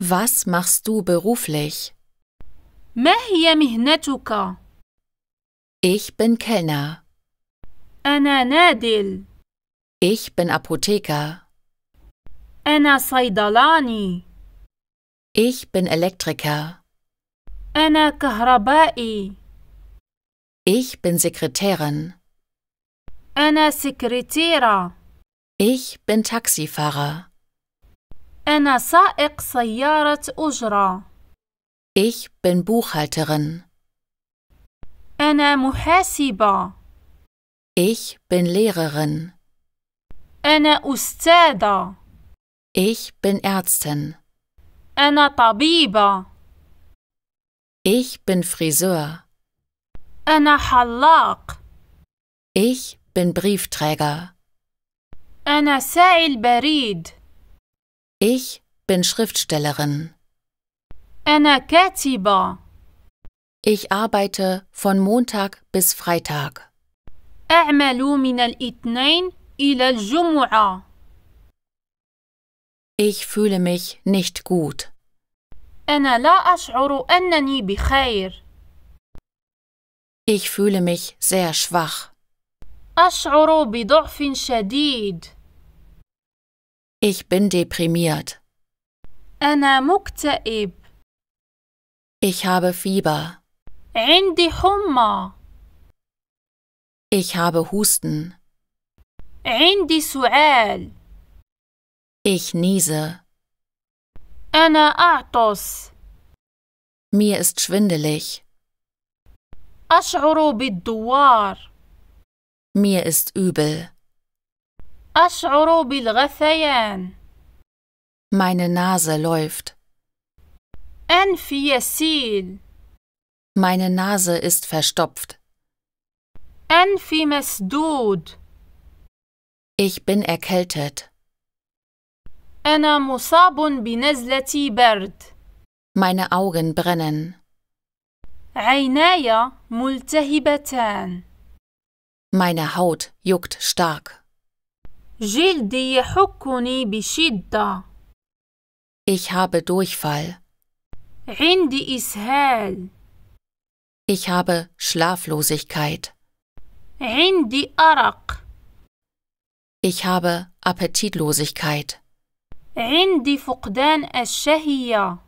Was machst du beruflich? ما هي مهنتك؟ Ich bin Kellner. أنا نادل. Ich bin Apotheker. أنا صيدلاني. Ich bin Elektriker. أنا كهربائي. Ich bin Sekretärin. أنا سكرتيرة. Ich bin Taxifahrer. أنا سائق سيارة أجرة. Ich bin Buchhalterin. أنا محاسبة. Ich bin Lehrerin. أنا أستاذة. Ich bin Ärztin. أنا طبيبة. Ich bin Friseur. أنا حلاق. Ich bin Briefträger. أنا ساعي البريد. Ich bin Schriftstellerin. أنا كاتبة. Ich arbeite von Montag bis Freitag. أعمل من الاثنين إلى الجمعة. Ich fühle mich nicht gut. أنا لا أشعر أنني بخير. Ich fühle mich sehr schwach. أشعر بضعف شديد. Ich bin deprimiert. أنا مكتئب. Ich habe Fieber. عندي حمى. Ich habe Husten. عندي سعال. Ich niese. أنا أعطس. Mir ist schwindelig. أشعر بالدوار. Mir ist übel. أشعر بالغثيان. Meine Nase läuft. أنفي يسيل. Meine Nase ist verstopft. أنفي مسدود. Ich bin erkältet. أنا مصاب بنزلة برد. Meine Augen brennen. عيناي ملتهبتان. Meine Haut juckt stark. جلدي يحكني بشدة. Ich habe Durchfall. عندي إسهال. Ich habe Schlaflosigkeit. عندي أرق. Ich habe Appetitlosigkeit. عندي فقدان الشهية.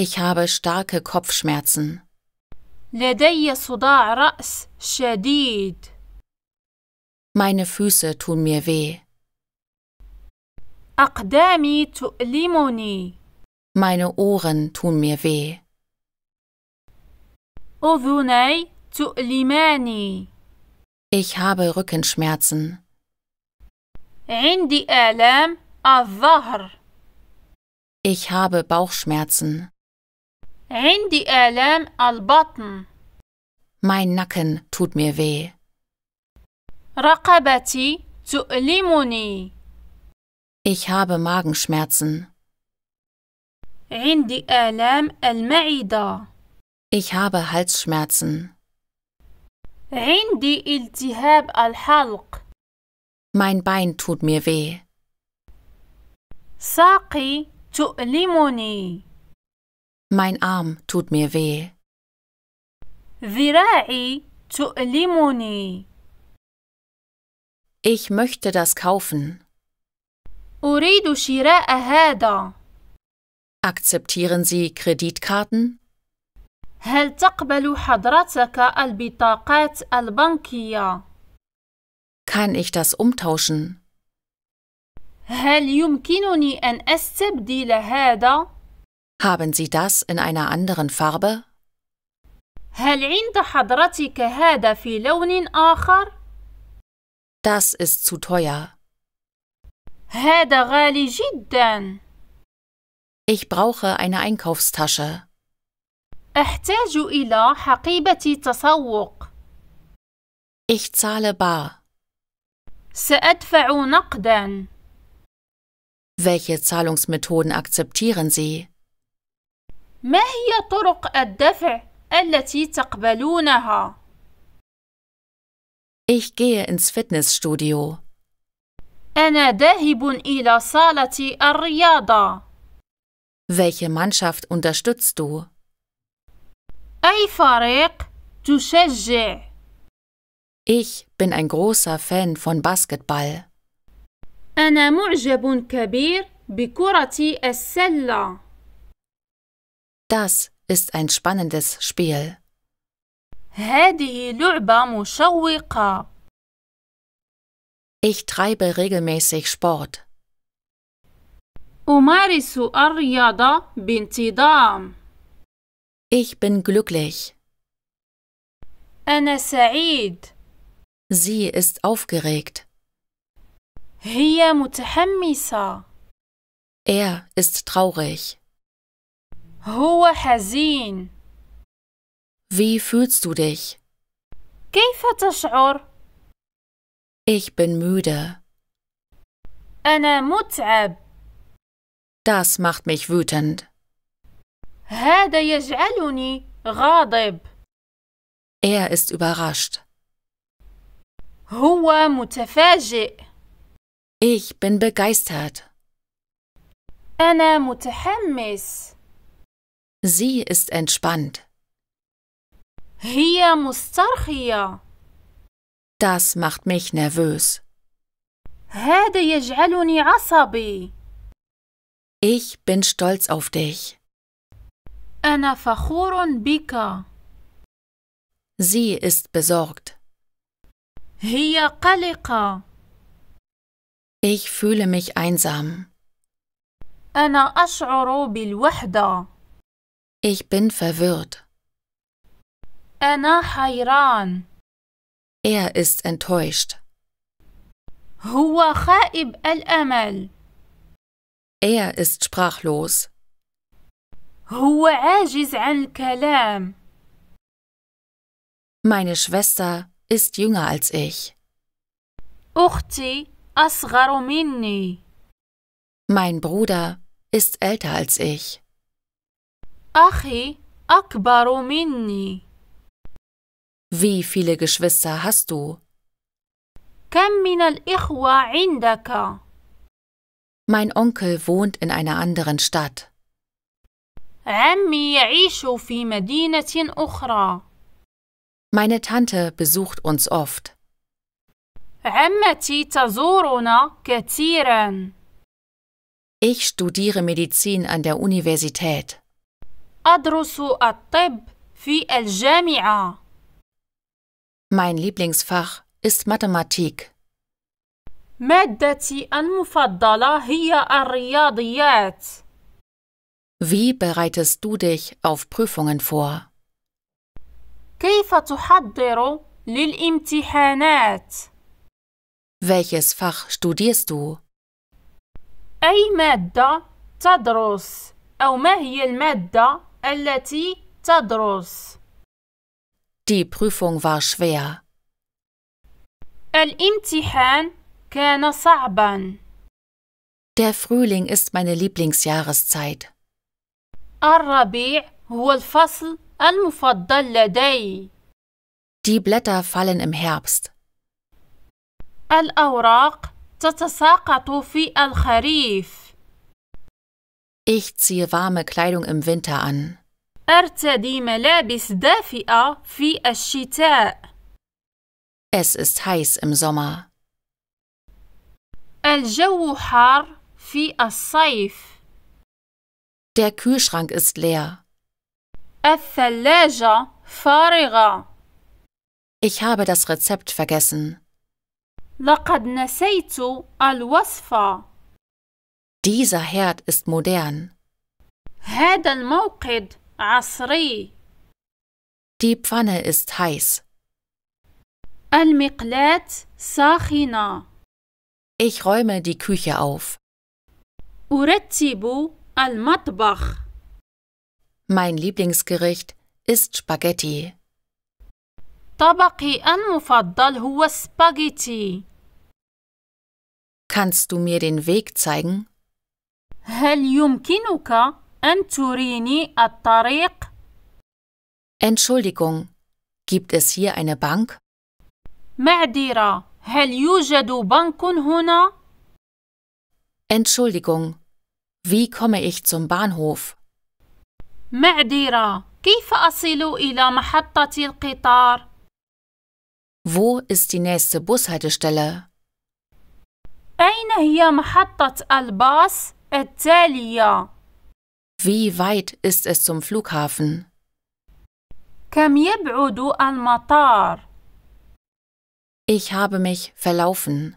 Ich habe starke Kopfschmerzen. لدي صداع رأس شديد. Meine Füße tun mir weh. أقدامي تؤلمني. Meine Ohren tun mir weh. أذني تؤلماني. Ich habe Rückenschmerzen. عندي آلام الظهر. Ich habe Bauchschmerzen. عندي آلام البطن. Mein Nacken tut mir weh. رقبتي تؤلمني. Ich habe Magenschmerzen. عندي آلام المعدة. Ich habe Halsschmerzen. عندي التهاب الحلق. Mein Bein tut mir weh. ساقي تؤلمني. Mein Arm tut mir weh. ذراعي تؤلمني. Ich möchte das kaufen. Akzeptieren Sie Kreditkarten? هل تقبل حضرتك البطاقات البنكية؟ Kann ich das umtauschen? هل يمكنني أن أستبدل هذا؟ Haben Sie das in einer anderen Farbe? هل عند حضرتك هذا في لون آخر؟ das ist zu teuer. Ich brauche eine Einkaufstasche. Ich zahle bar. Welche Zahlungsmethoden akzeptieren Sie? ما هي طرق الدفع التي تقبلونها؟ ich gehe ins Fitnessstudio. أنا ذاهب إلى صالة الرياضة. Welche Mannschaft unterstützt du? أي فريق تشجع؟ Ich bin ein großer Fan von Basketball. أنا معجب كبير بكرة السلة. Das ist ein spannendes Spiel. هذه لعبة مشوقة. Ich treibe regelmäßig Sport. أمارس الرياضة بانتظام. Ich bin glücklich. أنا سعيد. Sie ist aufgeregt. هي متحمسة. Er ist traurig. هو حزين. Wie fühlst du dich? كيف تشعر؟ Ich bin müde. أنا متعب. Das macht mich wütend. هذا يجعلني غاضب. Er ist überrascht. هو متفاجئ. Ich bin begeistert. أنا متحمس. Sie ist entspannt. هي مسترخية. Das macht mich nervös. Ich bin stolz auf dich. Sie ist besorgt. Ich fühle mich einsam. Ich bin verwirrt. أنا حيران. Er ist enttäuscht. هو خائب الأمل. Er ist sprachlos. هو عاجز عن الكلام. Meine Schwester ist jünger als ich. أختي أصغر مني. Mein Bruder ist älter als ich. أخي أكبر مني. Wie viele Geschwister hast du? Mein Onkel wohnt in einer anderen Stadt. Meine Tante besucht uns oft. Ich studiere Medizin an der Universität. أدرس الطب في الجامعة. Mein Lieblingsfach ist Mathematik. Wie bereitest du dich auf Prüfungen vor? Welches Fach studierst du? أي مادة studierst du? Die Prüfung war schwer. Der Frühling ist meine Lieblingsjahreszeit. Die Blätter fallen im Herbst. Ich ziehe warme Kleidung im Winter an. أرتدي ملابس دافئة في الشتاء. Es ist heiß im Sommer. الجو حار في الصيف. Der Kühlschrank ist leer. الثلاجة فارغة. Ich habe das Rezept vergessen. لقد نسيت الوصفة. Dieser Herd ist modern. هذا الموقد عصري. Die Pfanne ist heiß. المقلاة ساخنة. Ich räume die Küche auf. أرتب المطبخ. Mein Lieblingsgericht ist Spaghetti. طبقي المفضل هو سباغيتي. Kannst du mir den Weg zeigen? هل يمكنك أن تريني الطريق؟ Entschuldigung, gibt es hier eine Bank? معذرة، هل يوجد بنك هنا؟ Entschuldigung, wie komme ich zum Bahnhof? معذرة، كيف أصل إلى محطة القطار؟ Wo ist die nächste Bushaltestelle? أين هي محطة الباص التالية؟ Wie weit ist es zum Flughafen? Ich habe mich verlaufen.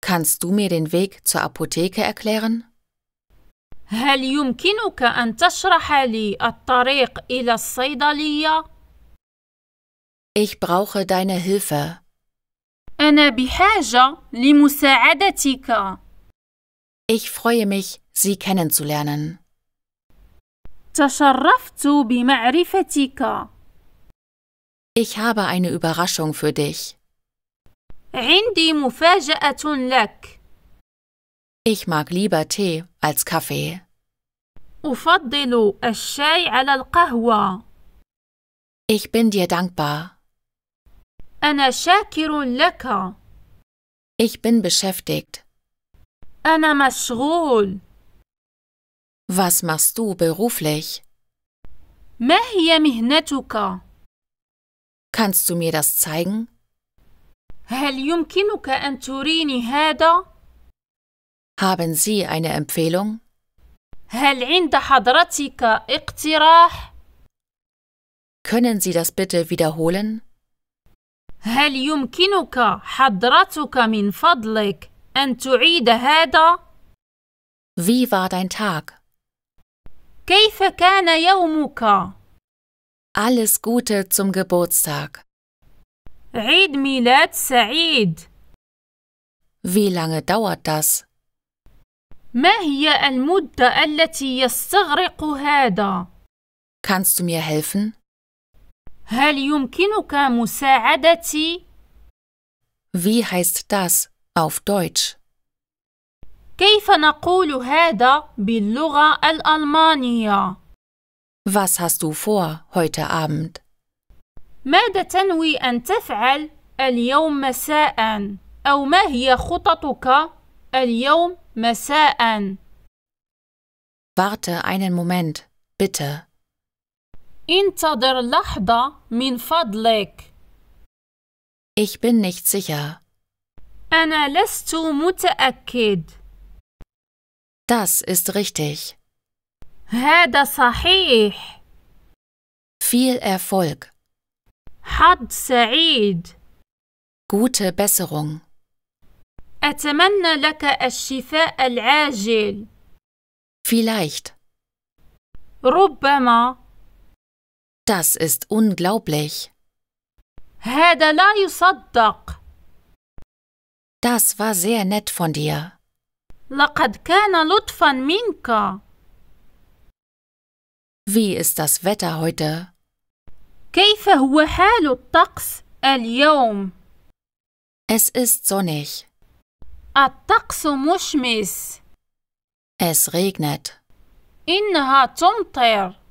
Kannst du mir den Weg zur Apotheke erklären? هل يمكنك أن تشرح لي الطريق إلى الصيدلية؟ Ich brauche deine Hilfe. أنا بحاجة لمساعدتك. Ich freue mich, Sie kennenzulernen. تشرفت بمعرفتك. Ich habe eine Überraschung für dich. عندي مفاجأة لك. Ich mag lieber Tee als Kaffee. أفضل الشاي على القهوة. Ich bin dir dankbar. أنا شاكر لك. Ich bin beschäftigt. أنا مشغول. Was machst du beruflich? ما هي مهنتك؟ Kannst du mir das zeigen? هل يمكنك أن تريني هذا؟ Haben Sie eine Empfehlung? هل عند حضرتك اقتراح؟ Können Sie das bitte wiederholen? هل يمكنك حضرتك من فضلك أن تعيد هذا؟ Wie war dein Tag? كيف كان يومك؟ Alles Gute zum Geburtstag. عيد ميلاد سعيد. Wie lange dauert das? ما هي المدة التي يستغرق هذا؟ Kannst du mir helfen? هل يمكنك مساعدتي؟ Wie heißt das auf Deutsch? كيف نقول هذا باللغة الألمانية؟ Was hast du vor heute Abend? ماذا تنوي أن تفعل اليوم مساء؟ أو ما هي خططك اليوم مساء؟ Warte einen Moment, bitte. انتظر لحظة من فضلك. Ich bin nicht sicher. أنا لست متأكد. Das ist richtig. هذا صحيح. Viel Erfolg. حظ سعيد. Gute Besserung. أتمنى لك الشفاء العاجل. Vielleicht. ربما. Das ist unglaublich. Das war sehr nett von dir. Wie ist das Wetter heute? Es ist sonnig. الطقس مشمس. Es regnet. إنها تمطر.